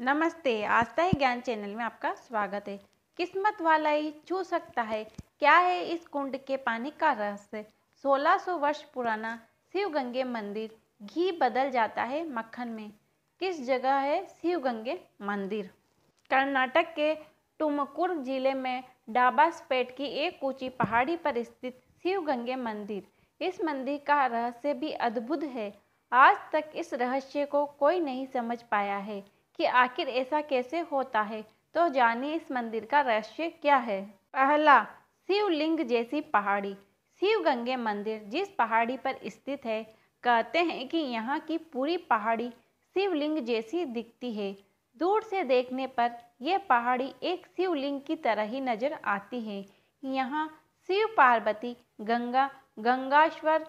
नमस्ते आस्था ही ज्ञान चैनल में आपका स्वागत है किस्मत वाला ही छू सकता है क्या है इस कुंड के पानी का रहस्य 1600 वर्ष पुराना शिव गंगे मंदिर घी बदल जाता है मक्खन में किस जगह है शिव गंगे मंदिर कर्नाटक के टुमकुर जिले में डाबास्पेट की एक ऊंची पहाड़ी पर स्थित शिव गंगे मंदिर इस मंदिर का रहस्य भी अद्भुत है आज तक इस रहस्य को कोई नहीं समझ पाया है कि आखिर ऐसा कैसे होता है तो जानिए इस मंदिर का रहस्य क्या है पहला शिवलिंग जैसी पहाड़ी शिव गंगे मंदिर जिस पहाड़ी पर स्थित है कहते हैं कि यहाँ की पूरी पहाड़ी शिवलिंग जैसी दिखती है दूर से देखने पर यह पहाड़ी एक शिवलिंग की तरह ही नजर आती है यहाँ शिव पार्वती गंगा गंगाश्वर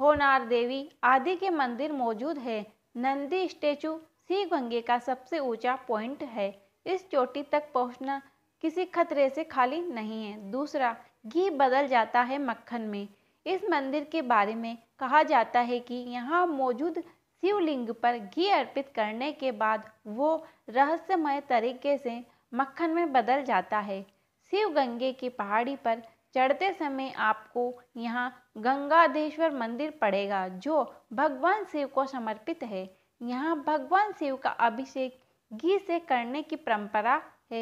होनार देवी आदि के मंदिर मौजूद है नंदी स्टेचू सी गंगे का सबसे ऊंचा पॉइंट है इस चोटी तक पहुंचना किसी खतरे से खाली नहीं है दूसरा घी बदल जाता है मक्खन में इस मंदिर के बारे में कहा जाता है कि यहाँ मौजूद शिवलिंग पर घी अर्पित करने के बाद वो रहस्यमय तरीके से मक्खन में बदल जाता है शिव गंगे की पहाड़ी पर चढ़ते समय आपको यहाँ गंगाधेश्वर मंदिर पड़ेगा जो भगवान शिव को समर्पित है यहाँ भगवान शिव का अभिषेक घी से करने की परंपरा है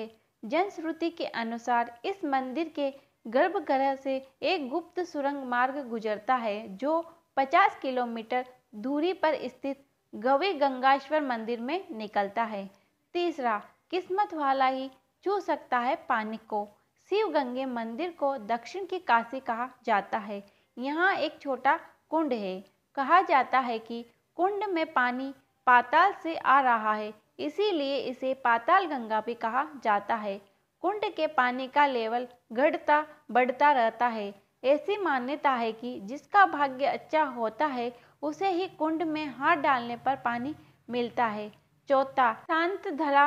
जनश्रुति के अनुसार इस मंदिर के गर्भगृह से एक गुप्त सुरंग मार्ग गुजरता है जो 50 किलोमीटर दूरी पर स्थित गवी गंगाश्वर मंदिर में निकलता है तीसरा किस्मत वाला ही छू सकता है पानी को शिव गंगे मंदिर को दक्षिण की काशी कहा जाता है यहाँ एक छोटा कुंड है कहा जाता है कि कुंड में पानी पाताल से आ रहा है इसीलिए इसे पाताल गंगा भी कहा जाता है कुंड के पानी का लेवल घटता बढ़ता रहता है ऐसी मान्यता है कि जिसका भाग्य अच्छा होता है उसे ही कुंड में हाथ डालने पर पानी मिलता है चौथा शांत धला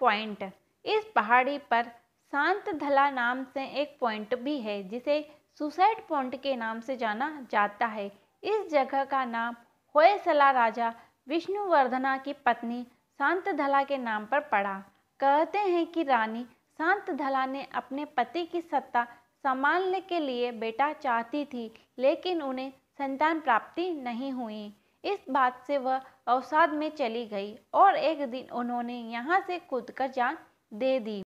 पॉइंट इस पहाड़ी पर शांत धला नाम से एक पॉइंट भी है जिसे सुसाइड पॉइंट के नाम से जाना जाता है इस जगह का नाम होयसला राजा विष्णुवर्धना की पत्नी शांतधला के नाम पर पड़ा कहते हैं कि रानी शांतधला ने अपने पति की सत्ता संभालने के लिए बेटा चाहती थी लेकिन उन्हें संतान प्राप्ति नहीं हुई इस बात से वह अवसाद में चली गई और एक दिन उन्होंने यहाँ से कूद कर जान दे दी